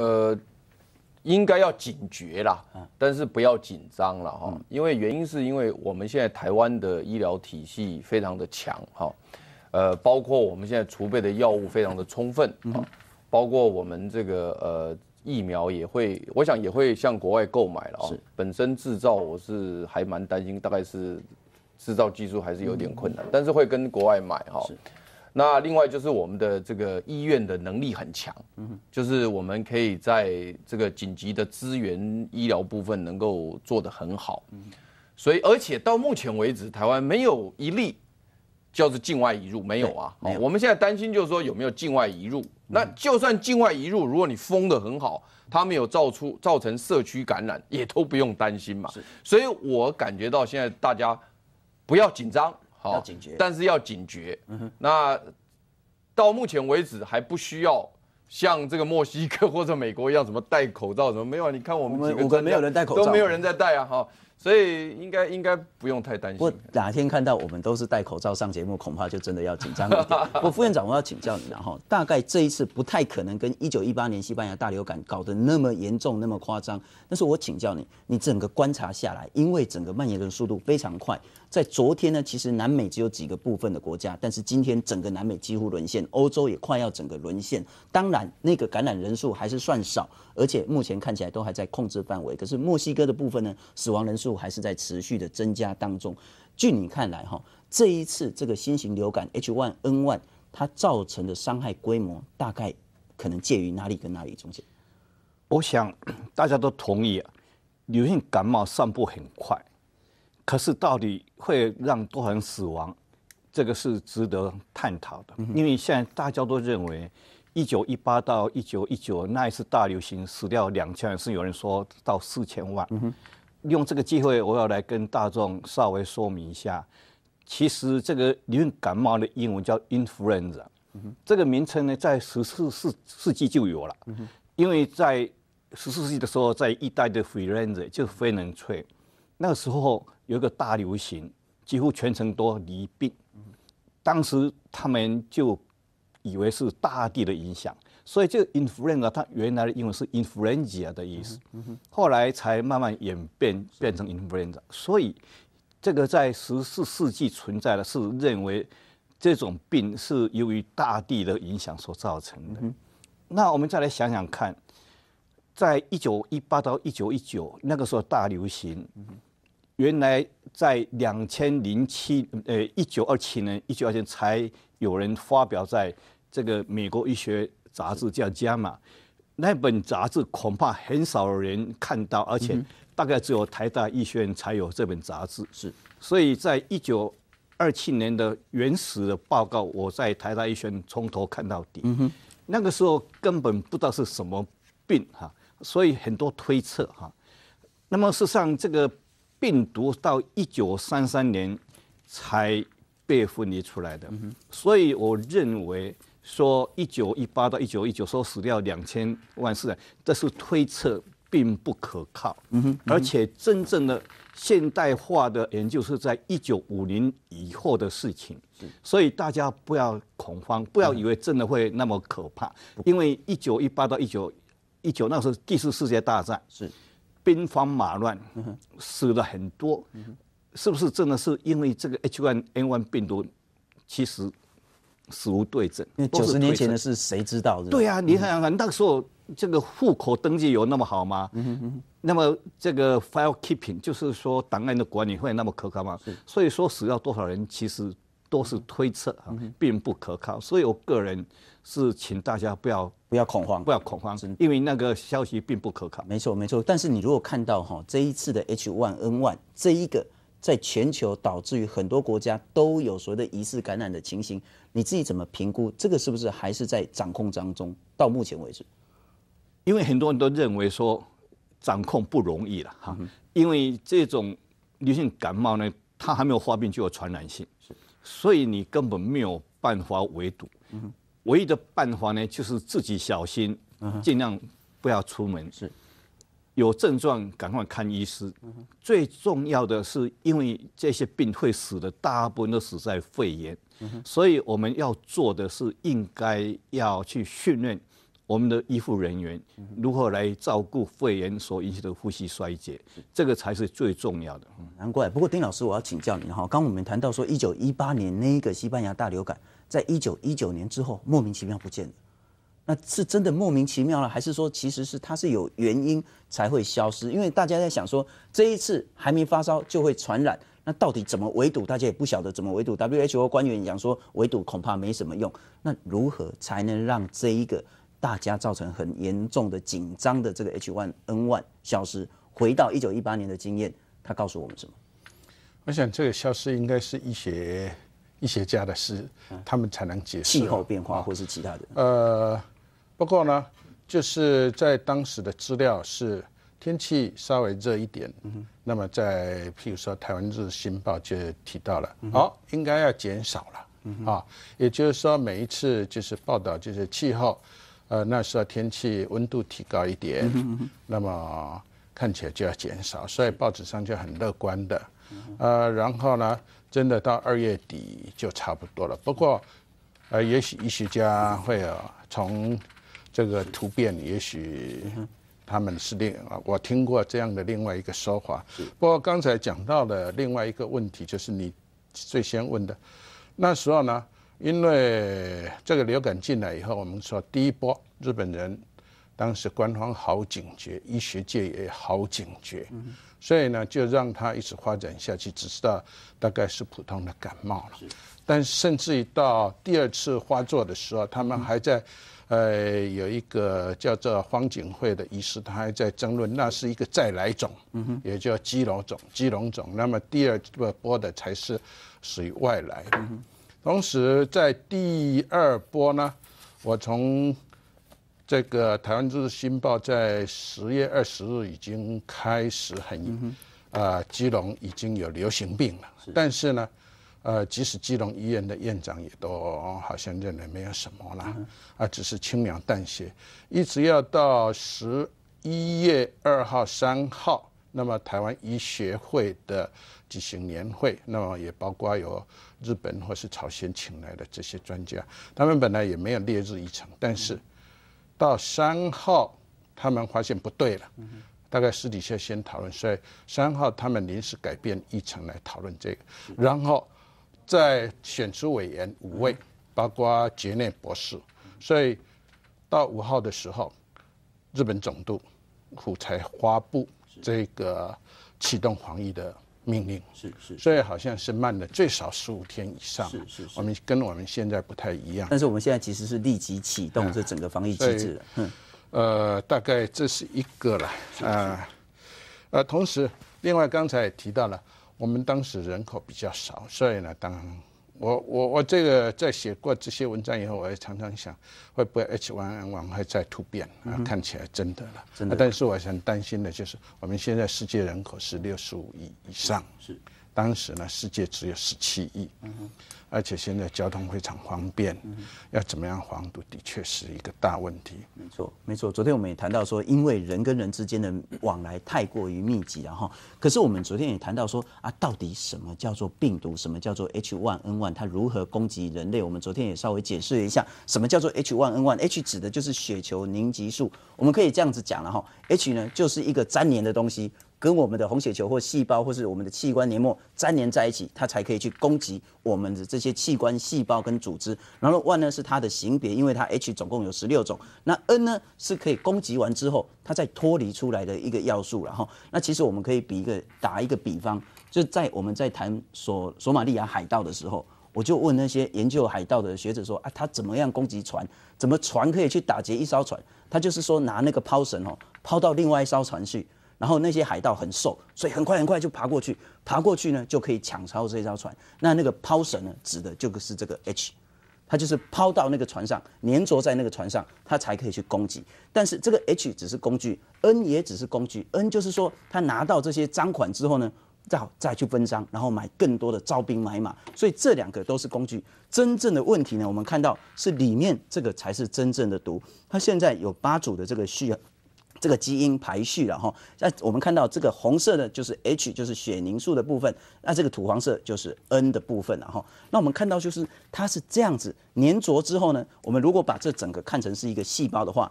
呃，应该要警觉啦，但是不要紧张了哈。因为原因是因为我们现在台湾的医疗体系非常的强哈，呃，包括我们现在储备的药物非常的充分，包括我们这个呃疫苗也会，我想也会向国外购买了啊。本身制造我是还蛮担心，大概是制造技术还是有点困难，但是会跟国外买哈。那另外就是我们的这个医院的能力很强，嗯，就是我们可以在这个紧急的资源医疗部分能够做得很好，嗯，所以而且到目前为止，台湾没有一例叫做境外移入，没有啊，我们现在担心就是说有没有境外移入，那就算境外移入，如果你封的很好，它没有造出造成社区感染，也都不用担心嘛，所以我感觉到现在大家不要紧张。要警觉，但是要警觉。嗯哼，那到目前为止还不需要像这个墨西哥或者美国一样，什么戴口罩，什么没有啊？你看我们几个，没有人戴口罩，都没有人在戴啊！哈。所以应该应该不用太担心。我哪天看到我们都是戴口罩上节目，恐怕就真的要紧张一点。我 副院长，我要请教你，了哈，大概这一次不太可能跟一九一八年西班牙大流感搞得那么严重、那么夸张。但是我请教你，你整个观察下来，因为整个蔓延的速度非常快，在昨天呢，其实南美只有几个部分的国家，但是今天整个南美几乎沦陷，欧洲也快要整个沦陷。当然，那个感染人数还是算少，而且目前看起来都还在控制范围。可是墨西哥的部分呢，死亡人数。度还是在持续的增加当中。据你看来，哈，这一次这个新型流感 H1N1 它造成的伤害规模，大概可能介于哪里跟哪里中间？我想大家都同意啊，流行感冒散布很快，可是到底会让多少人死亡，这个是值得探讨的。因为现在大家都认为，一九一八到一九一九那一次大流行死掉两千万，是有人说到四千万。用这个机会，我要来跟大众稍微说明一下。其实这个，流行感冒的英文叫 influenza，这个名称呢，在十四世世纪就有了。因为在十四世纪的时候，在意大利的 f l r e n c e 就非常脆，那个时候有一个大流行，几乎全城都离病。当时他们就以为是大地的影响。所以，这个 influenza，它原来的英文是 influenza 的意思，后来才慢慢演变变成 influenza。所以，这个在十四世纪存在的，是认为这种病是由于大地的影响所造成的。那我们再来想想看，在一九一八到一九一九那个时候大流行，原来在两千零七呃一九二七年一九二七年才有人发表在这个美国医学。杂志叫《加码》，那本杂志恐怕很少人看到，而且大概只有台大医学院才有这本杂志。是，所以在一九二七年的原始的报告，我在台大医学院从头看到底。嗯那个时候根本不知道是什么病哈，所以很多推测哈。那么事实上，这个病毒到一九三三年才被分离出来的。所以我认为。说一九一八到一九一九，说死掉两千万人，这是推测，并不可靠。嗯哼，而且真正的现代化的研究是在一九五零以后的事情。所以大家不要恐慌，不要以为真的会那么可怕。因为一九一八到一九一九那时候，第四世界大战是兵荒马乱，死了很多。嗯是不是真的？是因为这个 H1N1 病毒，其实。死无对证，九十年前的事，谁知道？对呀，你想想看，那个时候这个户口登记有那么好吗？嗯那么这个 file keeping 就是说档案的管理会那么可靠吗？所以说死掉多少人，其实都是推测啊，并不可靠。所以我个人是请大家不要不要恐慌，不要恐慌，因为那个消息并不可靠。没错没错，但是你如果看到哈这一次的 H1N1 这一个。在全球导致于很多国家都有所谓的疑似感染的情形，你自己怎么评估这个是不是还是在掌控当中？到目前为止，因为很多人都认为说掌控不容易了哈，因为这种流行感冒呢，它还没有发病就有传染性，所以你根本没有办法围堵，唯一的办法呢就是自己小心，尽量不要出门。是。有症状赶快看医师，最重要的是，因为这些病会死的，大部分都死在肺炎，所以我们要做的是，应该要去训练我们的医护人员如何来照顾肺炎所引起的呼吸衰竭，这个才是最重要的。难怪，不过丁老师，我要请教你哈，刚我们谈到说，一九一八年那个西班牙大流感，在一九一九年之后莫名其妙不见了。那是真的莫名其妙了，还是说其实是它是有原因才会消失？因为大家在想说，这一次还没发烧就会传染，那到底怎么围堵？大家也不晓得怎么围堵。WHO 官员讲说围堵恐怕没什么用。那如何才能让这一个大家造成很严重的紧张的这个 H one N one 消失？回到一九一八年的经验，他告诉我们什么？我想这个消失应该是医学医学家的事，他们才能解释气候变化或是其他的。呃。不过呢，就是在当时的资料是天气稍微热一点，那么在譬如说《台湾日新报》就提到了，好，应该要减少了啊，也就是说每一次就是报道就是气候，呃，那时候天气温度提高一点，那么看起来就要减少，所以报纸上就很乐观的，呃，然后呢，真的到二月底就差不多了。不过，呃，也许医学家会有从这个突变，也许他们是另啊，我听过这样的另外一个说法。不过刚才讲到的另外一个问题，就是你最先问的，那时候呢，因为这个流感进来以后，我们说第一波日本人。当时官方好警觉，医学界也好警觉，所以呢，就让它一直发展下去，只知道大概是普通的感冒了。但甚至于到第二次发作的时候，他们还在，呃，有一个叫做方景惠的医师，他还在争论，那是一个再来种，也叫基隆种，基隆种。那么第二波的才是属于外来。同时在第二波呢，我从。这个台湾《日新报》在十月二十日已经开始很，啊，基隆已经有流行病了。但是呢，呃，即使基隆医院的院长也都好像认为没有什么啦，啊，只是轻描淡写，一直要到十一月二号、三号，那么台湾医学会的举行年会，那么也包括有日本或是朝鲜请来的这些专家，他们本来也没有烈日一程，但是。到三号，他们发现不对了，大概私底下先讨论，所以三号他们临时改变议程来讨论这个，然后在选出委员五位，包括杰内博士，所以到五号的时候，日本总督府才发布这个启动防疫的。命令是是，所以好像是慢的，最少十五天以上。是是，我们跟我们现在不太一样，但是我们现在其实是立即启动这整个防疫机制。嗯，呃，大概这是一个了啊，呃，同时，另外刚才也提到了，我们当时人口比较少，所以呢，当。我我我这个在写过这些文章以后，我也常常想会不会 H1N1 会再突变啊？看起来真的了，真的。但是我想担心的就是，我们现在世界人口是六十五亿以上。是。当时呢，世界只有十七亿，而且现在交通非常方便，要怎么样防堵的确是一个大问题。没错，没错。昨天我们也谈到说，因为人跟人之间的往来太过于密集，然后，可是我们昨天也谈到说，啊，到底什么叫做病毒，什么叫做 H1N1，它如何攻击人类？我们昨天也稍微解释了一下，什么叫做 H1N1，H 指的就是血球凝集素，我们可以这样子讲了哈，H 呢就是一个粘连的东西。跟我们的红血球或细胞或是我们的器官黏膜粘连在一起，它才可以去攻击我们的这些器官、细胞跟组织。然后，万呢是它的型别，因为它 H 总共有十六种。那 N 呢是可以攻击完之后，它再脱离出来的一个要素。然后，那其实我们可以比一个打一个比方，就在我们在谈索索马利亚海盗的时候，我就问那些研究海盗的学者说啊，他怎么样攻击船？怎么船可以去打劫一艘船？他就是说拿那个抛绳哦，抛到另外一艘船去。然后那些海盗很瘦，所以很快很快就爬过去。爬过去呢，就可以抢抄这一艘船。那那个抛绳呢，指的就是这个 H，它就是抛到那个船上，粘着在那个船上，它才可以去攻击。但是这个 H 只是工具，N 也只是工具。N 就是说，他拿到这些赃款之后呢，再再去分赃，然后买更多的招兵买马。所以这两个都是工具。真正的问题呢，我们看到是里面这个才是真正的毒。他现在有八组的这个需要。这个基因排序了哈，那我们看到这个红色的就是 H，就是血凝素的部分，那这个土黄色就是 N 的部分了哈。那我们看到就是它是这样子粘着之后呢，我们如果把这整个看成是一个细胞的话。